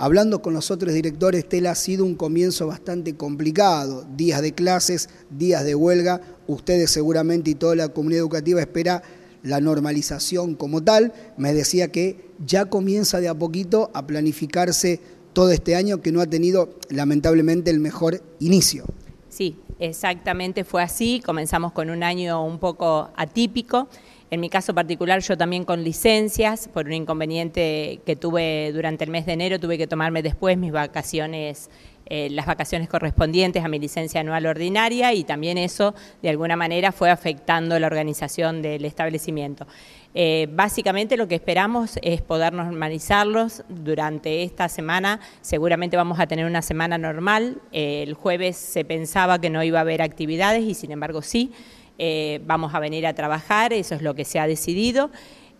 Hablando con los otros directores, Tela ha sido un comienzo bastante complicado. Días de clases, días de huelga. Ustedes seguramente y toda la comunidad educativa espera la normalización como tal. Me decía que ya comienza de a poquito a planificarse todo este año que no ha tenido lamentablemente el mejor inicio. Sí, exactamente fue así. Comenzamos con un año un poco atípico. En mi caso particular, yo también con licencias, por un inconveniente que tuve durante el mes de enero, tuve que tomarme después mis vacaciones, eh, las vacaciones correspondientes a mi licencia anual ordinaria y también eso de alguna manera fue afectando la organización del establecimiento. Eh, básicamente lo que esperamos es poder normalizarlos durante esta semana. Seguramente vamos a tener una semana normal. Eh, el jueves se pensaba que no iba a haber actividades y sin embargo sí. Eh, vamos a venir a trabajar, eso es lo que se ha decidido.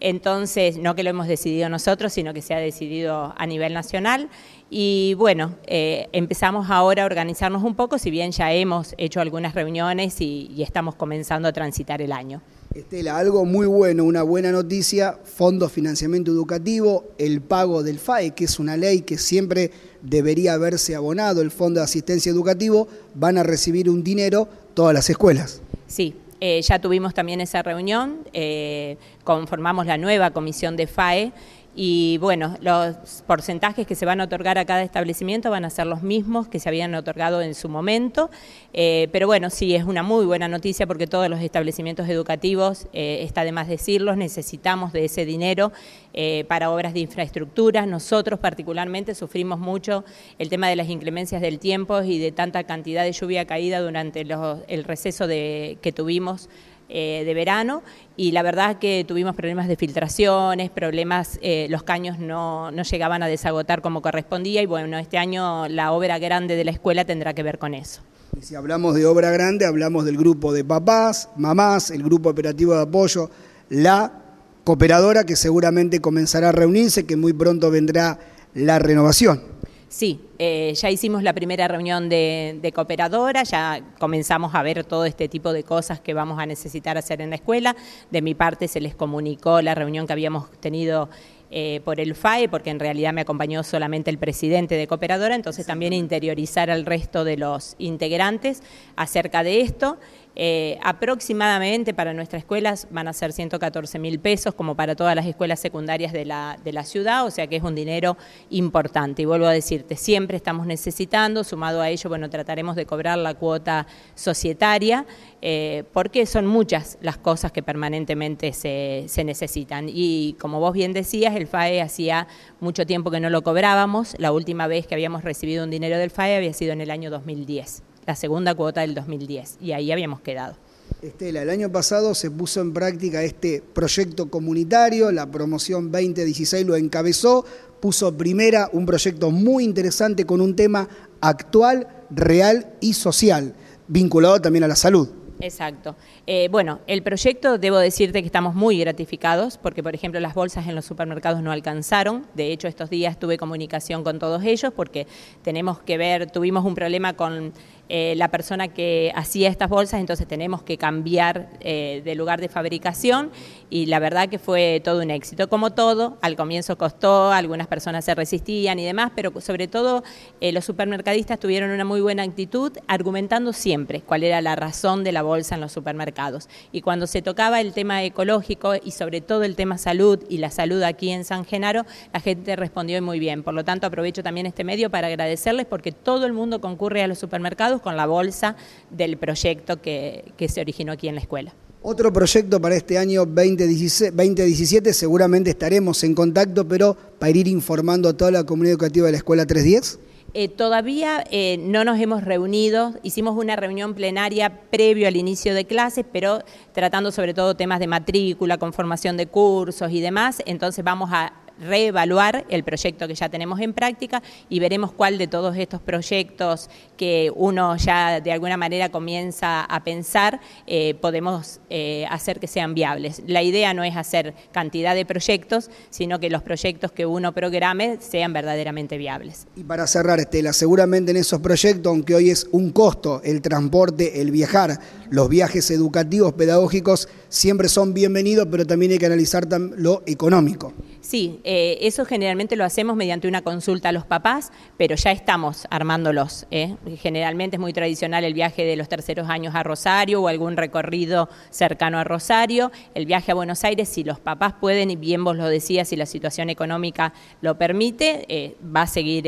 Entonces, no que lo hemos decidido nosotros, sino que se ha decidido a nivel nacional. Y bueno, eh, empezamos ahora a organizarnos un poco, si bien ya hemos hecho algunas reuniones y, estamos comenzando a transitar el año. Estela, algo muy bueno, una buena noticia, Fondo Financiamiento Educativo, el pago del FAE, que es una ley que siempre debería haberse abonado, el Fondo de Asistencia Educativo, van a recibir un dinero todas las escuelas. Sí, eh, ya tuvimos también esa reunión, eh, conformamos la nueva comisión de FAE y bueno, los porcentajes que se van a otorgar a cada establecimiento van a ser los mismos que se habían otorgado en su momento, eh, pero bueno, sí, es una muy buena noticia porque todos los establecimientos educativos, eh, está de más decirlos, necesitamos de ese dinero eh, para obras de infraestructura. Nosotros particularmente sufrimos mucho el tema de las inclemencias del tiempo y de tanta cantidad de lluvia caída durante el receso de, que tuvimos eh, de verano y la verdad que tuvimos problemas de filtraciones, problemas, eh, los caños no, no, llegaban a desagotar como correspondía y bueno, este año la obra grande de la escuela tendrá que ver con eso. si hablamos de obra grande, hablamos del grupo de papás, mamás, el grupo operativo de apoyo, la cooperadora que seguramente comenzará a reunirse, que muy pronto vendrá la renovación. Sí, eh, ya hicimos la primera reunión de, de, cooperadora, ya comenzamos a ver todo este tipo de cosas que vamos a necesitar hacer en la escuela. De mi parte se les comunicó la reunión que habíamos tenido eh, por el FAE, porque en realidad me acompañó solamente el presidente de Cooperadora, entonces también interiorizar al resto de los integrantes acerca de esto. Eh, aproximadamente para nuestras escuelas van a ser 114 mil pesos, como para todas las escuelas secundarias de la, de la ciudad, o sea que es un dinero importante. Y vuelvo a decirte, siempre estamos necesitando, sumado a ello, bueno, trataremos de cobrar la cuota societaria, eh, porque son muchas las cosas que permanentemente se, se necesitan. Y como vos bien decías, el FAE hacía mucho tiempo que no lo cobrábamos, la última vez que habíamos recibido un dinero del FAE había sido en el año 2010, la segunda cuota del 2010, y ahí habíamos quedado. Estela, el año pasado se puso en práctica este proyecto comunitario, la promoción 2016 lo encabezó, puso primera un proyecto muy interesante con un tema actual, real y social, vinculado también a la salud. Exacto. Eh, bueno, el proyecto, debo decirte que estamos muy gratificados porque, por ejemplo, las bolsas en los supermercados no alcanzaron. De hecho, estos días tuve comunicación con todos ellos porque tenemos que ver, tuvimos un problema con eh, la persona que hacía estas bolsas, entonces tenemos que cambiar eh, de lugar de fabricación y la verdad que fue todo un éxito. Como todo, al comienzo costó, algunas personas se resistían y demás, pero sobre todo eh, los supermercadistas tuvieron una muy buena actitud argumentando siempre cuál era la razón de la bolsa en los supermercados. Y cuando se tocaba el tema ecológico y sobre todo el tema salud y la salud aquí en San Genaro, la gente respondió muy bien. Por lo tanto, aprovecho también este medio para agradecerles porque todo el mundo concurre a los supermercados con la bolsa del proyecto que, se originó aquí en la escuela. Otro proyecto para este año 2017, seguramente estaremos en contacto, pero para ir informando a toda la comunidad educativa de la Escuela 310. Eh, todavía eh, no nos hemos reunido, hicimos una reunión plenaria previo al inicio de clases, pero tratando sobre todo temas de matrícula, conformación de cursos y demás, entonces vamos a reevaluar el proyecto que ya tenemos en práctica y veremos cuál de todos estos proyectos que uno ya de alguna manera comienza a pensar eh, podemos eh, hacer que sean viables. La idea no es hacer cantidad de proyectos, sino que los proyectos que uno programe sean verdaderamente viables. Y para cerrar, Estela, seguramente en esos proyectos, aunque hoy es un costo el transporte, el viajar, los viajes educativos, pedagógicos, siempre son bienvenidos, pero también hay que analizar lo económico. Sí, eh, eso generalmente lo hacemos mediante una consulta a los papás, pero ya estamos armándolos. ¿eh? Generalmente es muy tradicional el viaje de los terceros años a Rosario o algún recorrido cercano a Rosario, el viaje a Buenos Aires, si los papás pueden, y bien vos lo decías, si la situación económica lo permite, eh, va a seguir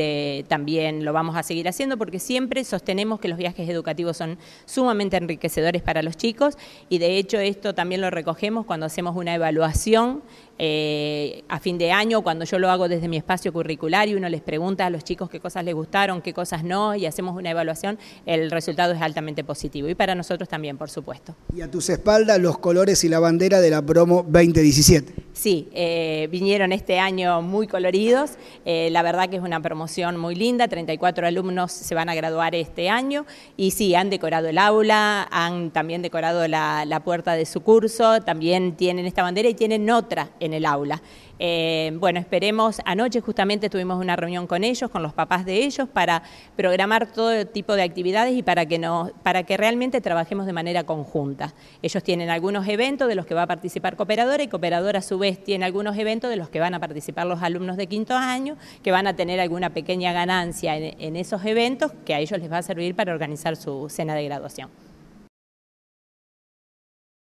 también, lo vamos a seguir haciendo, porque siempre sostenemos que los viajes educativos son sumamente enriquecedores para los chicos y de hecho esto también lo recogemos cuando hacemos una evaluación eh, a fin de año, cuando yo lo hago desde mi espacio curricular y uno les pregunta a los chicos qué cosas les gustaron, qué cosas no, y hacemos una evaluación, el resultado es altamente positivo. Y para nosotros también, por supuesto. Y a tus espaldas los colores y la bandera de la promo 2017. Sí, eh, vinieron este año muy coloridos. Eh, la verdad que es una promoción muy linda. 34 alumnos se van a graduar este año. Y sí, han decorado el aula, han también decorado la puerta de su curso, también tienen esta bandera y tienen otra en el aula. Eh, bueno, esperemos, anoche justamente tuvimos una reunión con ellos, con los papás de ellos, para programar todo tipo de actividades y para que, para que realmente trabajemos de manera conjunta. Ellos tienen algunos eventos de los que va a participar Cooperadora y Cooperadora a su vez tiene algunos eventos de los que van a participar los alumnos de quinto año, que van a tener alguna pequeña ganancia en esos eventos que a ellos les va a servir para organizar su cena de graduación.